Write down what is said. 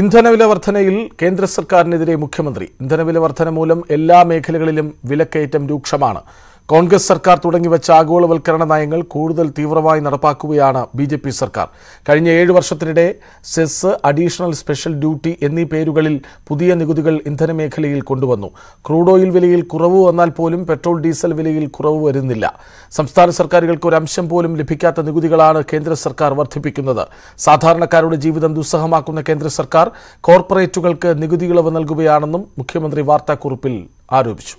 ഇന്ധനവില വർധനയിൽ കേന്ദ്ര സർക്കാരിനെതിരെ മുഖ്യമന്ത്രി ഇന്ധനവില വർധന മൂലം എല്ലാ മേഖലകളിലും വിലക്കയറ്റം രൂക്ഷമാണ് കോൺഗ്രസ് സർക്കാർ തുടങ്ങിവച്ച ആഗോളവൽക്കരണ നയങ്ങൾ കൂടുതൽ തീവ്രമായി നടപ്പാക്കുകയാണ് ബി ജെ പി സർക്കാർ കഴിഞ്ഞ ഏഴ് വർഷത്തിനിടെ സെസ് അഡീഷണൽ സ്പെഷ്യൽ ഡ്യൂട്ടി എന്നീ പേരുകളിൽ പുതിയ നികുതികൾ ഇന്ധനമേഖലയിൽ കൊണ്ടുവന്നു ക്രൂഡ് ഓയിൽ വിലയിൽ കുറവ് വന്നാൽ പോലും പെട്രോൾ ഡീസൽ വിലയിൽ കുറവ് വരുന്നില്ല സംസ്ഥാന സർക്കാരുകൾക്ക് ഒരു അംശം പോലും ലഭിക്കാത്ത നികുതികളാണ് കേന്ദ്ര സർക്കാർ വർദ്ധിപ്പിക്കുന്നത് സാധാരണക്കാരുടെ ജീവിതം ദുസ്സഹമാക്കുന്ന കേന്ദ്ര സർക്കാർ കോർപ്പറേറ്റുകൾക്ക് നികുതി ഇളവ് നൽകുകയാണെന്നും മുഖ്യമന്ത്രി വാർത്താക്കുറിപ്പിൽ ആരോപിച്ചു